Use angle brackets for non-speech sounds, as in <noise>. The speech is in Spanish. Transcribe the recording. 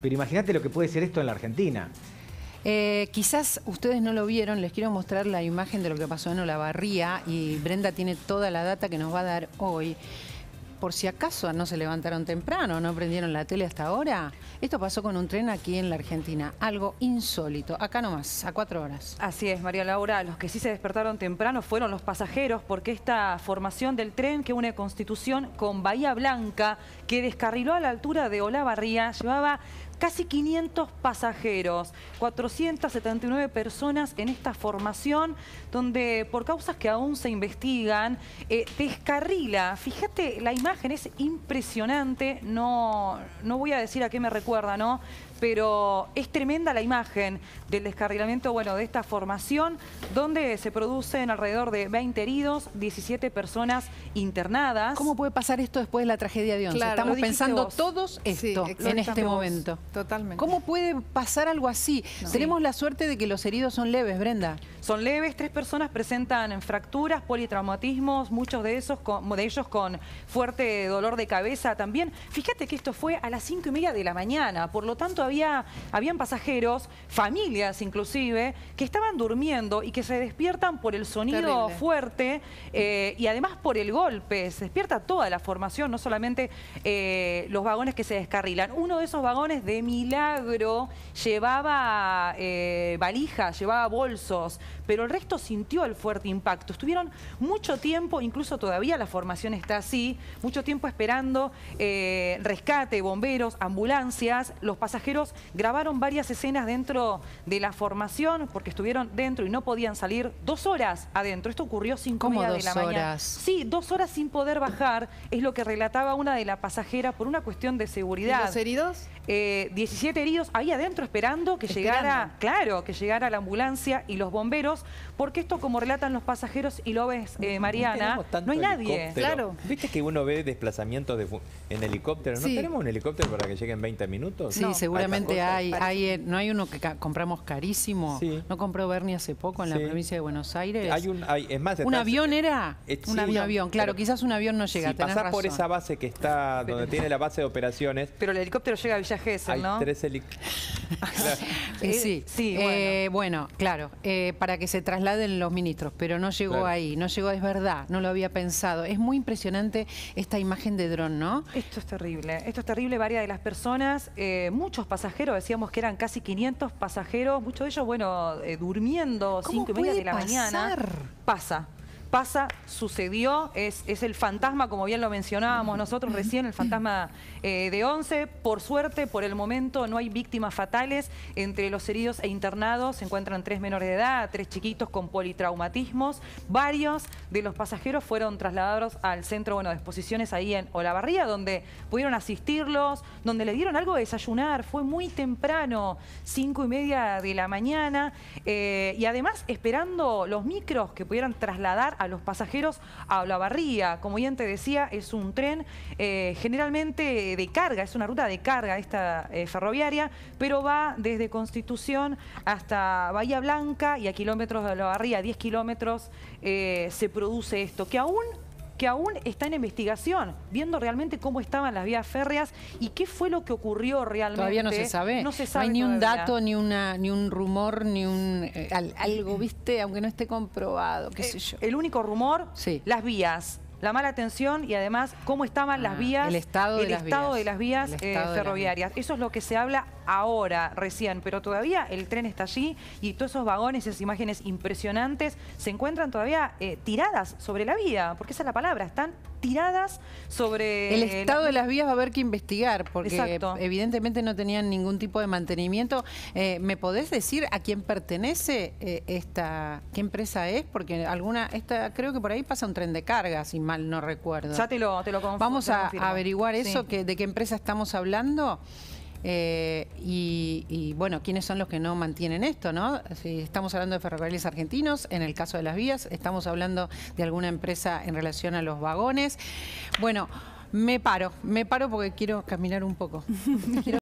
Pero imagínate lo que puede ser esto en la Argentina. Eh, quizás ustedes no lo vieron, les quiero mostrar la imagen de lo que pasó en Olavarría y Brenda tiene toda la data que nos va a dar hoy. Por si acaso no se levantaron temprano, no prendieron la tele hasta ahora, esto pasó con un tren aquí en la Argentina, algo insólito, acá nomás, a cuatro horas. Así es, María Laura, los que sí se despertaron temprano fueron los pasajeros, porque esta formación del tren que une Constitución con Bahía Blanca que descarriló a la altura de Olavarría, llevaba casi 500 pasajeros, 479 personas en esta formación, donde por causas que aún se investigan, eh, descarrila. Fíjate, la imagen es impresionante, no, no voy a decir a qué me recuerda, ¿no? Pero es tremenda la imagen del descarrilamiento, bueno, de esta formación, donde se producen alrededor de 20 heridos, 17 personas internadas. ¿Cómo puede pasar esto después de la tragedia de Once? Estamos pensando todos esto en este momento. Totalmente. ¿Cómo puede pasar algo así? Tenemos la suerte de que los heridos son leves, Brenda. Son leves, tres personas presentan fracturas, politraumatismos, muchos de, esos de ellos con fuerte dolor de cabeza también. Fíjate que esto fue a las cinco y media de la mañana, por lo tanto había, habían pasajeros, familias inclusive, que estaban durmiendo y que se despiertan por el sonido fuerte eh, y además por el golpe. Se despierta toda la formación, no solamente... Eh, los vagones que se descarrilan. Uno de esos vagones de milagro llevaba eh, valijas, llevaba bolsos, pero el resto sintió el fuerte impacto. Estuvieron mucho tiempo, incluso todavía la formación está así, mucho tiempo esperando eh, rescate, bomberos, ambulancias. Los pasajeros grabaron varias escenas dentro de la formación porque estuvieron dentro y no podían salir dos horas adentro. Esto ocurrió cinco de la horas? Sí, dos horas sin poder bajar, es lo que relataba una de las pasajeras por una cuestión de seguridad. ¿Y heridos? 17 eh, heridos ahí adentro esperando que llegara, claro, que llegara la ambulancia y los bomberos, porque esto como relatan los pasajeros y lo ves, eh, Mariana, no, hay nadie. Claro. Viste que uno ve desplazamientos en helicóptero, ¿no tenemos un helicóptero para que lleguen 20 minutos? Sí, seguramente hay, eh, no hay uno que compramos carísimo, no compró Bernie hace poco en la provincia de Buenos Aires. Hay un, ¿Un avión era? un avión, claro, quizás un avión no llega. Si por esa base que está donde tiene la base de operaciones. Pero el helicóptero llega a Villa Gesell, ¿no? tres helicópteros. <laughs> Eh, sí, sí, eh, bueno. claro, eh, para que se trasladen los ministros, pero no llegó ahí, no llegó, es verdad, no lo había pensado. Es muy impresionante esta imagen de dron, ¿no? Esto es terrible, esto es terrible, varias de las personas, muchos pasajeros, decíamos que eran casi 500 pasajeros, muchos de ellos, bueno, durmiendo, cinco y media de la pasar? mañana. Pasa pasa, sucedió, es, el fantasma, como bien lo mencionábamos nosotros recién, el fantasma eh, de 11. Por suerte, por el momento, no hay víctimas fatales. Entre los heridos e internados se encuentran tres menores de edad, tres chiquitos con politraumatismos. Varios de los pasajeros fueron trasladados al centro de exposiciones ahí en Olavarría, donde pudieron asistirlos, donde le dieron algo de desayunar. Fue muy temprano, cinco y media de la mañana. Eh, y además, esperando los micros que pudieran trasladar a los pasajeros a Olavarría. Como ya te decía, es un tren eh, generalmente de carga, es una ruta de carga esta eh, ferroviaria, pero va desde Constitución hasta Bahía Blanca y a kilómetros de Olavarría, 10 kilómetros, eh, se produce esto, que aún que aún está en investigación, viendo realmente cómo estaban las vías férreas y qué fue lo que ocurrió realmente. Todavía no se sabe. No se sabe. hay ni un dato, ni una, ni un rumor, ni un eh, algo, eh, viste, aunque no esté comprobado, qué eh, sé yo. El único rumor, las vías la mala atención y además cómo estaban las ah, vías, el estado, de, el las estado vías, de las vías ferroviarias. Eso es lo que se habla ahora, recién, pero todavía el tren está allí y todos esos vagones, esas imágenes impresionantes, se encuentran todavía eh, tiradas sobre la vía, porque esa es la palabra, están tiradas sobre... El estado de las vías va a haber que investigar, porque evidentemente no tenían ningún tipo de mantenimiento. Eh, ¿Me podés decir a quién pertenece eh, esta... qué empresa es? Porque alguna... esta Creo que por ahí pasa un tren de carga, si mal no recuerdo. Ya te lo, te Vamos a averiguar eso, que, de qué empresa estamos hablando. Eh, y, bueno, ¿quiénes son los que no mantienen esto? ¿no? Si estamos hablando de ferrocarriles argentinos, en el caso de las vías, estamos hablando de alguna empresa en relación a los vagones. Bueno, me paro, me paro porque quiero caminar un poco. <laughs>